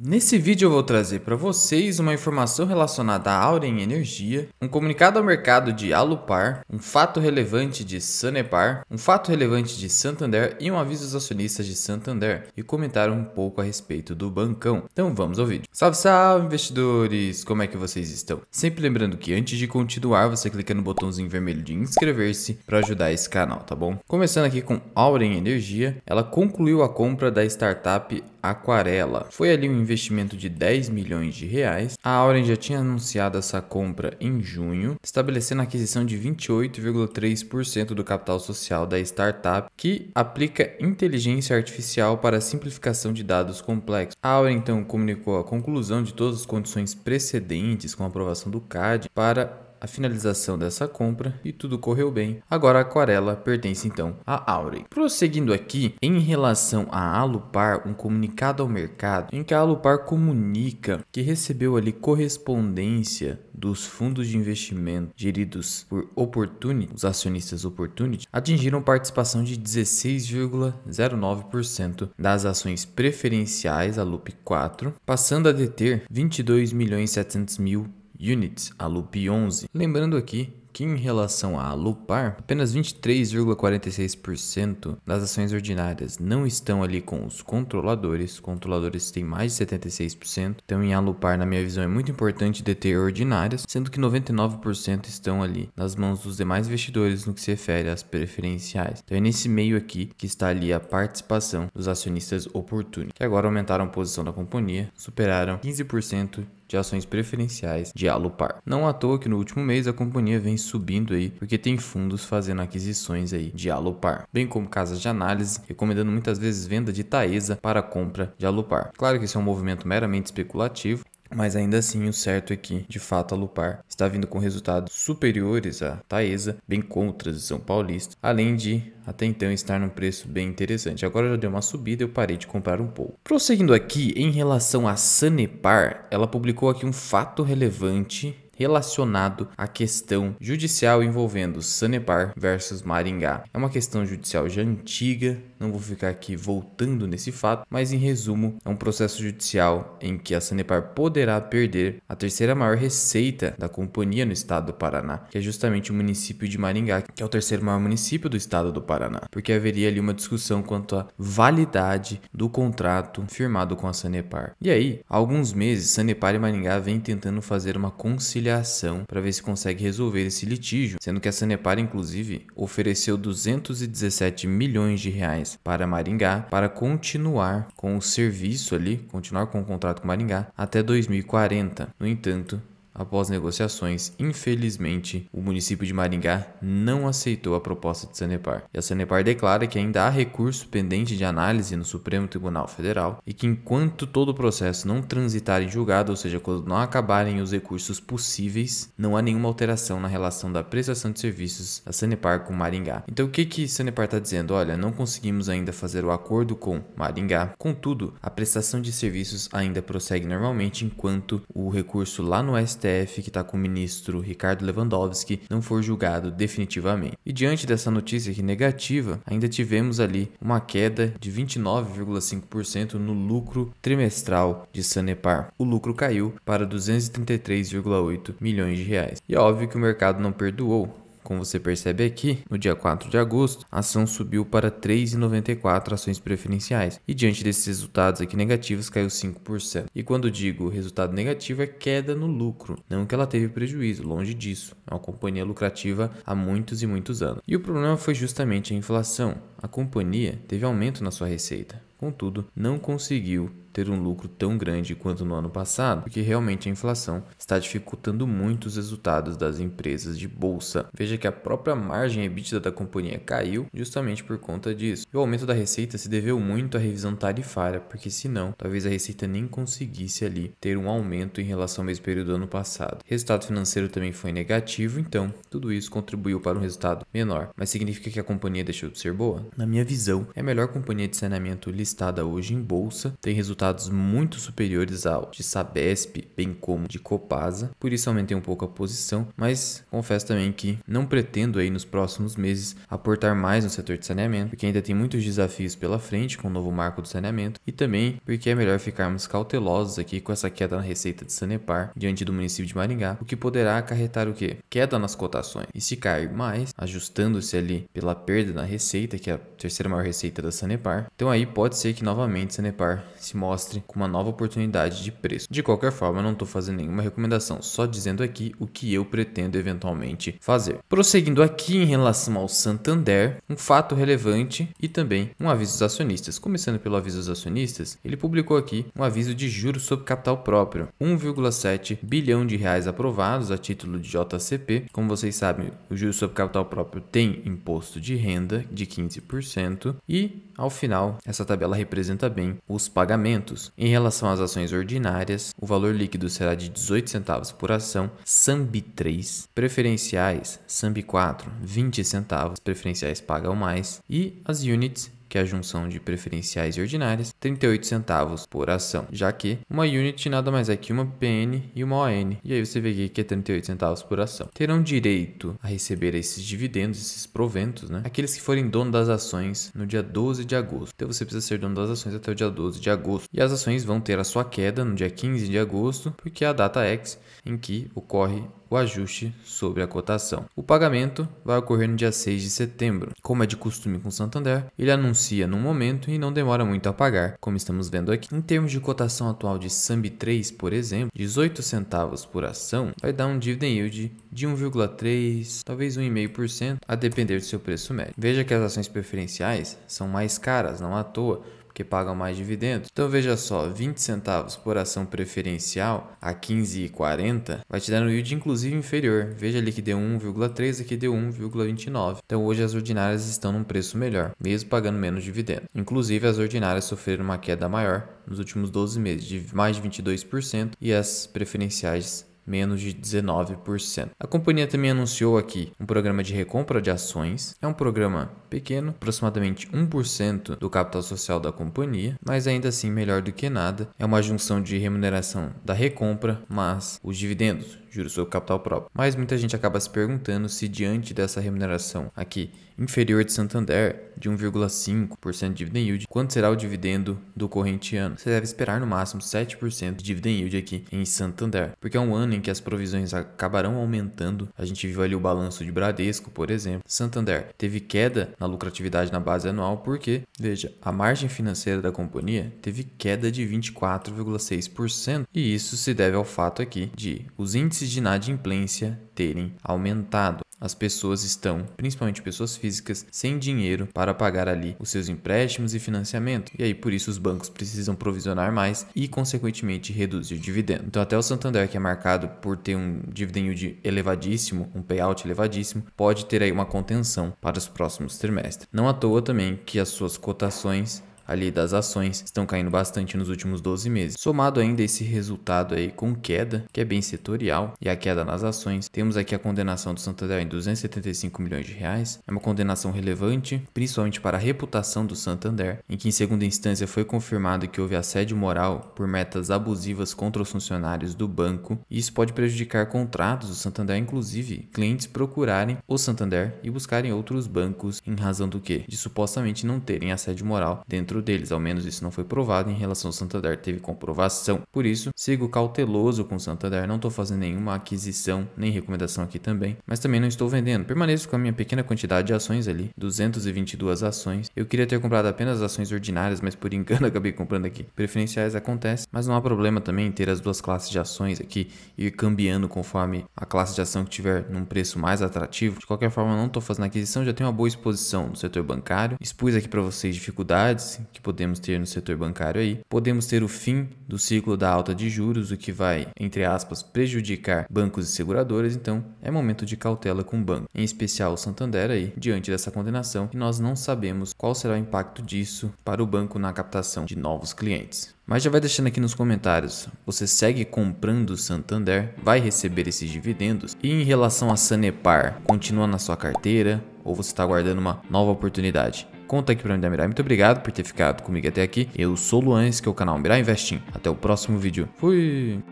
Nesse vídeo eu vou trazer para vocês uma informação relacionada à em Energia, um comunicado ao mercado de Alupar, um fato relevante de Sanepar, um fato relevante de Santander e um aviso aos acionistas de Santander e comentar um pouco a respeito do bancão. Então vamos ao vídeo. Salve, salve investidores! Como é que vocês estão? Sempre lembrando que antes de continuar, você clica no botãozinho vermelho de inscrever-se para ajudar esse canal, tá bom? Começando aqui com em Energia, ela concluiu a compra da startup Aquarela. Foi ali um investimento de 10 milhões de reais. A Auren já tinha anunciado essa compra em junho, estabelecendo a aquisição de 28,3% do capital social da startup, que aplica inteligência artificial para a simplificação de dados complexos. A Auren então comunicou a conclusão de todas as condições precedentes com a aprovação do CAD para a finalização dessa compra e tudo correu bem. Agora a aquarela pertence então à Aurey. Prosseguindo aqui, em relação à Alupar, um comunicado ao mercado em que a Alupar comunica que recebeu ali correspondência dos fundos de investimento geridos por Opportunity, os acionistas Opportunity, atingiram participação de 16,09% das ações preferenciais, a LUP 4, passando a deter 22 milhões 700 mil units, a loop 11. Lembrando aqui que em relação a Lupar, apenas 23,46% das ações ordinárias não estão ali com os controladores. Controladores têm mais de 76%. Então, em Alupar, na minha visão, é muito importante deter ordinárias, sendo que 99% estão ali nas mãos dos demais investidores no que se refere às preferenciais. Então, é nesse meio aqui que está ali a participação dos acionistas oportunos, que agora aumentaram a posição da companhia, superaram 15% de ações preferenciais de Alupar. Não à toa que no último mês a companhia vem subindo aí, porque tem fundos fazendo aquisições aí de Alupar, bem como casas de análise recomendando muitas vezes venda de Taesa para compra de Alupar. Claro que esse é um movimento meramente especulativo, mas ainda assim, o certo é que, de fato, a Lupar está vindo com resultados superiores à Taesa, bem como São paulista, além de até então estar num preço bem interessante. Agora já deu uma subida, eu parei de comprar um pouco. Prosseguindo aqui, em relação à Sanepar, ela publicou aqui um fato relevante relacionado à questão judicial envolvendo Sanepar versus Maringá. É uma questão judicial já antiga, não vou ficar aqui voltando nesse fato, mas em resumo, é um processo judicial em que a Sanepar poderá perder a terceira maior receita da companhia no estado do Paraná, que é justamente o município de Maringá, que é o terceiro maior município do estado do Paraná, porque haveria ali uma discussão quanto à validade do contrato firmado com a Sanepar. E aí, há alguns meses, Sanepar e Maringá vêm tentando fazer uma conciliação conciliação para ver se consegue resolver esse litígio, sendo que a Sanepar, inclusive, ofereceu 217 milhões de reais para Maringá para continuar com o serviço ali, continuar com o contrato com Maringá até 2040. No entanto, Após negociações, infelizmente, o município de Maringá não aceitou a proposta de Sanepar. E a Sanepar declara que ainda há recurso pendente de análise no Supremo Tribunal Federal e que enquanto todo o processo não transitar em julgado, ou seja, quando não acabarem os recursos possíveis, não há nenhuma alteração na relação da prestação de serviços da Sanepar com Maringá. Então o que que a Sanepar está dizendo? Olha, não conseguimos ainda fazer o acordo com Maringá. Contudo, a prestação de serviços ainda prossegue normalmente enquanto o recurso lá no STF STF, que está com o ministro Ricardo Lewandowski, não for julgado definitivamente. E diante dessa notícia aqui negativa, ainda tivemos ali uma queda de 29,5% no lucro trimestral de Sanepar. O lucro caiu para 233,8 milhões de reais. E é óbvio que o mercado não perdoou. Como você percebe aqui, no dia 4 de agosto, a ação subiu para 3,94 ações preferenciais e diante desses resultados aqui negativos caiu 5%. E quando digo resultado negativo é queda no lucro, não que ela teve prejuízo, longe disso. É uma companhia lucrativa há muitos e muitos anos. E o problema foi justamente a inflação. A companhia teve aumento na sua receita, Contudo, não conseguiu ter um lucro tão grande quanto no ano passado, porque realmente a inflação está dificultando muito os resultados das empresas de bolsa. Veja que a própria margem EBITDA da companhia caiu justamente por conta disso. E o aumento da receita se deveu muito à revisão tarifária, porque senão, talvez a receita nem conseguisse ali ter um aumento em relação ao mesmo período do ano passado. O resultado financeiro também foi negativo, então tudo isso contribuiu para um resultado menor. Mas significa que a companhia deixou de ser boa? Na minha visão, é a melhor companhia de saneamento listada listada hoje em bolsa tem resultados muito superiores ao de Sabesp, bem como de Copasa, por isso aumentei um pouco a posição, mas confesso também que não pretendo aí nos próximos meses aportar mais no setor de saneamento, porque ainda tem muitos desafios pela frente com o novo marco do saneamento e também porque é melhor ficarmos cautelosos aqui com essa queda na receita de Sanepar diante do município de Maringá, o que poderá acarretar o que? Queda nas cotações. E se cair mais, ajustando-se ali pela perda na receita, que é a terceira maior receita da Sanepar, então aí pode ser que novamente Sanepar se mostre com uma nova oportunidade de preço. De qualquer forma, não estou fazendo nenhuma recomendação, só dizendo aqui o que eu pretendo eventualmente fazer. Prosseguindo aqui em relação ao Santander, um fato relevante e também um aviso dos acionistas. Começando pelo aviso dos acionistas, ele publicou aqui um aviso de juros sobre capital próprio, 1,7 bilhão de reais aprovados a título de JCP. Como vocês sabem, o juros sobre capital próprio tem imposto de renda de 15% e ao final essa tabela ela representa bem os pagamentos. Em relação às ações ordinárias, o valor líquido será de 18 centavos por ação, SAMB 3, preferenciais SAMB 4, 20 centavos, preferenciais pagam mais, e as units que é a junção de preferenciais e ordinárias, 38 centavos por ação, já que uma unit nada mais é que uma PN e uma ON, e aí você vê aqui que é 38 centavos por ação. Terão direito a receber esses dividendos, esses proventos, né? Aqueles que forem dono das ações no dia 12 de agosto. Então você precisa ser dono das ações até o dia 12 de agosto. E as ações vão ter a sua queda no dia 15 de agosto, porque é a data X em que ocorre o ajuste sobre a cotação. O pagamento vai ocorrer no dia 6 de setembro. Como é de costume com o Santander, ele anuncia num momento e não demora muito a pagar, como estamos vendo aqui. Em termos de cotação atual de SAMB3, por exemplo, 18 centavos por ação vai dar um dividend yield de 1,3, talvez 1,5%, a depender do seu preço médio. Veja que as ações preferenciais são mais caras, não à toa, que pagam mais dividendos. Então veja só, 20 centavos por ação preferencial a 15,40 vai te dar um yield inclusive inferior. Veja ali que deu 1,3 aqui deu 1,29. Então hoje as ordinárias estão num preço melhor, mesmo pagando menos dividendo. Inclusive as ordinárias sofreram uma queda maior nos últimos 12 meses de mais de 22% e as preferenciais menos de 19%. A companhia também anunciou aqui um programa de recompra de ações. É um programa pequeno, aproximadamente 1% do capital social da companhia, mas ainda assim melhor do que nada. É uma junção de remuneração da recompra, mas os dividendos juros sobre capital próprio. Mas muita gente acaba se perguntando se diante dessa remuneração aqui inferior de Santander de 1,5% de dividend yield, quanto será o dividendo do corrente ano? Você deve esperar no máximo 7% de dividend yield aqui em Santander, porque é um ano em que as provisões acabarão aumentando. A gente viu ali o balanço de Bradesco, por exemplo. Santander teve queda na lucratividade na base anual porque, veja, a margem financeira da companhia teve queda de 24,6% e isso se deve ao fato aqui de os índices índices de inadimplência terem aumentado. As pessoas estão, principalmente pessoas físicas, sem dinheiro para pagar ali os seus empréstimos e financiamento. E aí, por isso, os bancos precisam provisionar mais e, consequentemente, reduzir o dividendo. Então, até o Santander, que é marcado por ter um dividendo elevadíssimo, um payout elevadíssimo, pode ter aí uma contenção para os próximos trimestres. Não à toa também que as suas cotações ali das ações estão caindo bastante nos últimos 12 meses. Somado ainda esse resultado aí com queda, que é bem setorial, e a queda nas ações, temos aqui a condenação do Santander em 275 milhões de reais. É uma condenação relevante, principalmente para a reputação do Santander, em que em segunda instância foi confirmado que houve assédio moral por metas abusivas contra os funcionários do banco, e isso pode prejudicar contratos do Santander, inclusive clientes procurarem o Santander e buscarem outros bancos em razão do que? De supostamente não terem assédio moral dentro dentro deles, ao menos isso não foi provado em relação ao Santander, teve comprovação. Por isso, sigo cauteloso com o Santander, não estou fazendo nenhuma aquisição, nem recomendação aqui também, mas também não estou vendendo. Permaneço com a minha pequena quantidade de ações ali, 222 ações. Eu queria ter comprado apenas ações ordinárias, mas por engano acabei comprando aqui. Preferenciais acontece, mas não há problema também em ter as duas classes de ações aqui e ir cambiando conforme a classe de ação que tiver num preço mais atrativo. De qualquer forma, não estou fazendo aquisição, já tenho uma boa exposição no setor bancário. Expus aqui para vocês dificuldades que podemos ter no setor bancário aí. Podemos ter o fim do ciclo da alta de juros, o que vai, entre aspas, prejudicar bancos e seguradoras, então é momento de cautela com o banco, em especial o Santander aí, diante dessa condenação, e nós não sabemos qual será o impacto disso para o banco na captação de novos clientes. Mas já vai deixando aqui nos comentários, você segue comprando o Santander, vai receber esses dividendos? E em relação a Sanepar, continua na sua carteira ou você está guardando uma nova oportunidade? Conta aqui pra mim da Mirai. Muito obrigado por ter ficado comigo até aqui. Eu sou o Luan, esse que é o canal Mirai Investing. Até o próximo vídeo. Fui!